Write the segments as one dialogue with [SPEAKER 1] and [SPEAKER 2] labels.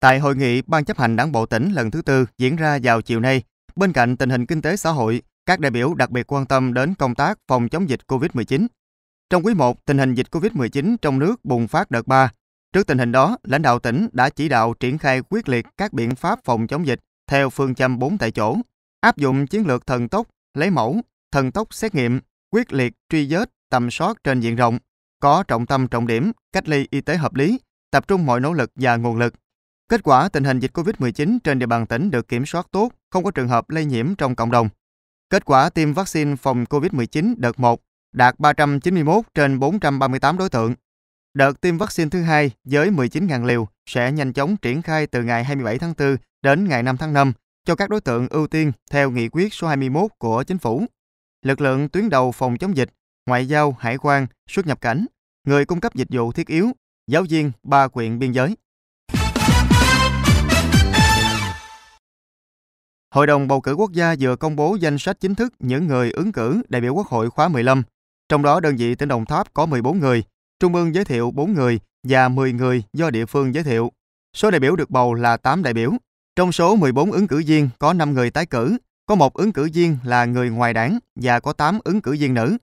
[SPEAKER 1] Tại hội nghị Ban chấp hành Đảng bộ tỉnh lần thứ tư diễn ra vào chiều nay, bên cạnh tình hình kinh tế xã hội, các đại biểu đặc biệt quan tâm đến công tác phòng chống dịch COVID-19. Trong quý 1, tình hình dịch COVID-19 trong nước bùng phát đợt 3. Trước tình hình đó, lãnh đạo tỉnh đã chỉ đạo triển khai quyết liệt các biện pháp phòng chống dịch theo phương châm 4 tại chỗ, áp dụng chiến lược thần tốc, lấy mẫu, thần tốc xét nghiệm, quyết liệt truy vết, tầm soát trên diện rộng, có trọng tâm trọng điểm, cách ly y tế hợp lý, tập trung mọi nỗ lực và nguồn lực Kết quả, tình hình dịch COVID-19 trên địa bàn tỉnh được kiểm soát tốt, không có trường hợp lây nhiễm trong cộng đồng. Kết quả tiêm vaccine phòng COVID-19 đợt 1 đạt 391 trên 438 đối tượng. Đợt tiêm vaccine thứ hai với 19.000 liều sẽ nhanh chóng triển khai từ ngày 27 tháng 4 đến ngày 5 tháng 5 cho các đối tượng ưu tiên theo nghị quyết số 21 của chính phủ. Lực lượng tuyến đầu phòng chống dịch, ngoại giao, hải quan, xuất nhập cảnh, người cung cấp dịch vụ thiết yếu, giáo viên ba quyện biên giới. Hội đồng bầu cử quốc gia vừa công bố danh sách chính thức những người ứng cử đại biểu Quốc hội khóa 15, trong đó đơn vị tỉnh Đồng Tháp có 14 người, Trung ương giới thiệu 4 người và 10 người do địa phương giới thiệu. Số đại biểu được bầu là 8 đại biểu. Trong số 14 ứng cử viên có 5 người tái cử, có một ứng cử viên là người ngoài đảng và có 8 ứng cử viên nữ.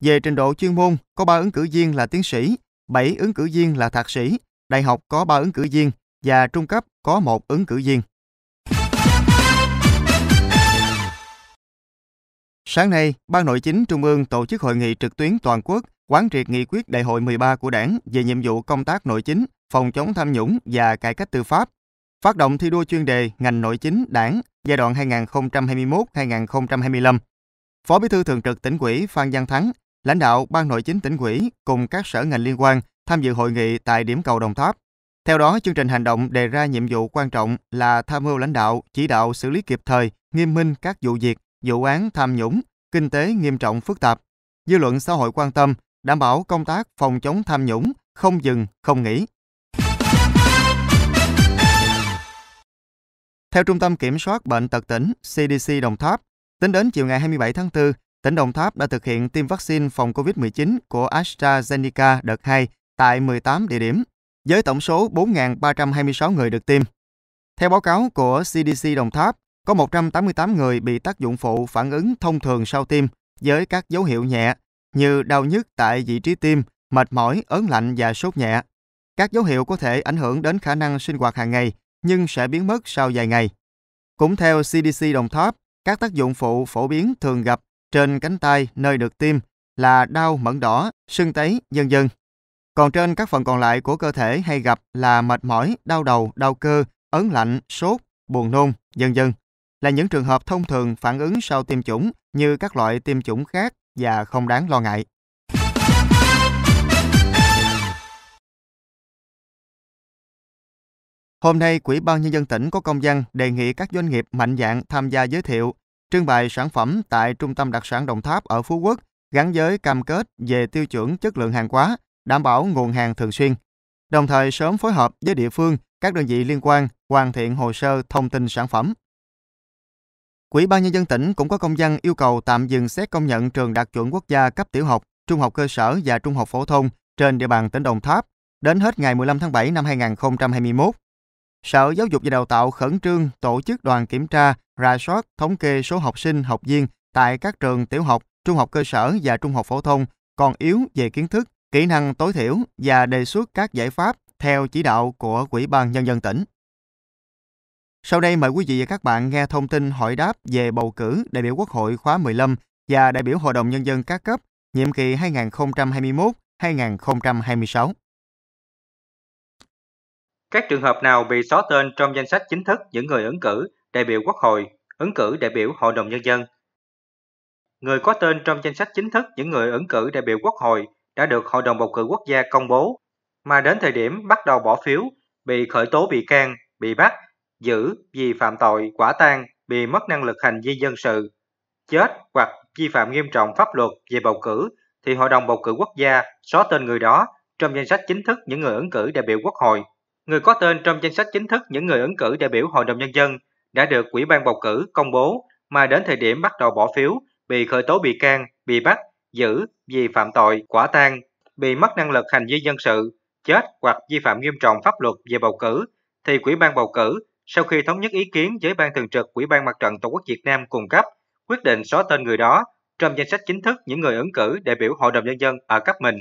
[SPEAKER 1] Về trình độ chuyên môn, có 3 ứng cử viên là tiến sĩ, 7 ứng cử viên là thạc sĩ, đại học có 3 ứng cử viên và trung cấp có 1 ứng cử viên. Sáng nay, Ban Nội chính Trung ương tổ chức hội nghị trực tuyến toàn quốc quán triệt nghị quyết đại hội 13 của Đảng về nhiệm vụ công tác nội chính, phòng chống tham nhũng và cải cách tư pháp. Phát động thi đua chuyên đề ngành nội chính Đảng giai đoạn 2021-2025. Phó Bí thư Thường trực tỉnh ủy Phan Văn Thắng, lãnh đạo Ban Nội chính tỉnh ủy cùng các sở ngành liên quan tham dự hội nghị tại điểm cầu Đồng Tháp. Theo đó, chương trình hành động đề ra nhiệm vụ quan trọng là tham mưu lãnh đạo, chỉ đạo xử lý kịp thời, nghiêm minh các vụ việc vụ án tham nhũng, kinh tế nghiêm trọng phức tạp. Dư luận xã hội quan tâm, đảm bảo công tác phòng chống tham nhũng không dừng, không nghỉ. Theo Trung tâm Kiểm soát Bệnh tật tỉnh CDC Đồng Tháp, tính đến chiều ngày 27 tháng 4, tỉnh Đồng Tháp đã thực hiện tiêm vaccine phòng COVID-19 của AstraZeneca đợt 2 tại 18 địa điểm, với tổng số 4.326 người được tiêm. Theo báo cáo của CDC Đồng Tháp, có 188 người bị tác dụng phụ phản ứng thông thường sau tiêm với các dấu hiệu nhẹ như đau nhức tại vị trí tiêm, mệt mỏi, ớn lạnh và sốt nhẹ. Các dấu hiệu có thể ảnh hưởng đến khả năng sinh hoạt hàng ngày nhưng sẽ biến mất sau vài ngày. Cũng theo CDC Đồng Tháp, các tác dụng phụ phổ biến thường gặp trên cánh tay nơi được tiêm là đau mẩn đỏ, sưng tấy, vân dân. Còn trên các phần còn lại của cơ thể hay gặp là mệt mỏi, đau đầu, đau cơ, ớn lạnh, sốt, buồn nôn, vân dân là những trường hợp thông thường phản ứng sau tiêm chủng như các loại tiêm chủng khác và không đáng lo ngại. Hôm nay, Quỹ ban Nhân dân tỉnh có công văn đề nghị các doanh nghiệp mạnh dạng tham gia giới thiệu, trưng bày sản phẩm tại Trung tâm Đặc sản Đồng Tháp ở Phú Quốc gắn với cam kết về tiêu chuẩn chất lượng hàng hóa, đảm bảo nguồn hàng thường xuyên. Đồng thời sớm phối hợp với địa phương, các đơn vị liên quan hoàn thiện hồ sơ thông tin sản phẩm. Quỹ ban nhân dân tỉnh cũng có công văn yêu cầu tạm dừng xét công nhận trường đạt chuẩn quốc gia cấp tiểu học, trung học cơ sở và trung học phổ thông trên địa bàn tỉnh Đồng Tháp đến hết ngày 15 tháng 7 năm 2021. Sở Giáo dục và Đào tạo khẩn trương tổ chức đoàn kiểm tra, rà soát, thống kê số học sinh, học viên tại các trường tiểu học, trung học cơ sở và trung học phổ thông còn yếu về kiến thức, kỹ năng tối thiểu và đề xuất các giải pháp theo chỉ đạo của Quỹ ban Nhân dân tỉnh. Sau đây mời quý vị và các bạn nghe thông tin hỏi đáp về bầu cử đại biểu Quốc hội khóa 15 và đại biểu Hội đồng Nhân dân các cấp nhiệm kỳ 2021-2026.
[SPEAKER 2] Các trường hợp nào bị xóa tên trong danh sách chính thức những người ứng cử đại biểu Quốc hội, ứng cử đại biểu Hội đồng Nhân dân? Người có tên trong danh sách chính thức những người ứng cử đại biểu Quốc hội đã được Hội đồng Bầu cử Quốc gia công bố, mà đến thời điểm bắt đầu bỏ phiếu, bị khởi tố bị can, bị bắt giữ vì phạm tội quả tang bị mất năng lực hành vi dân sự, chết hoặc vi phạm nghiêm trọng pháp luật về bầu cử thì Hội đồng bầu cử quốc gia xóa tên người đó trong danh sách chính thức những người ứng cử đại biểu Quốc hội. Người có tên trong danh sách chính thức những người ứng cử đại biểu Hội đồng Nhân dân đã được Ủy ban bầu cử công bố mà đến thời điểm bắt đầu bỏ phiếu bị khởi tố bị can, bị bắt, giữ vì phạm tội, quả tang, bị mất năng lực hành vi dân sự, chết hoặc vi phạm nghiêm trọng pháp luật về bầu cử thì quỹ ban bầu cử sau khi thống nhất ý kiến với Ban Thường trực Ủy ban Mặt trận Tổ quốc Việt Nam cung cấp, quyết định xóa tên người đó trong danh sách chính thức những người ứng cử đại biểu Hội đồng Nhân dân ở cấp mình.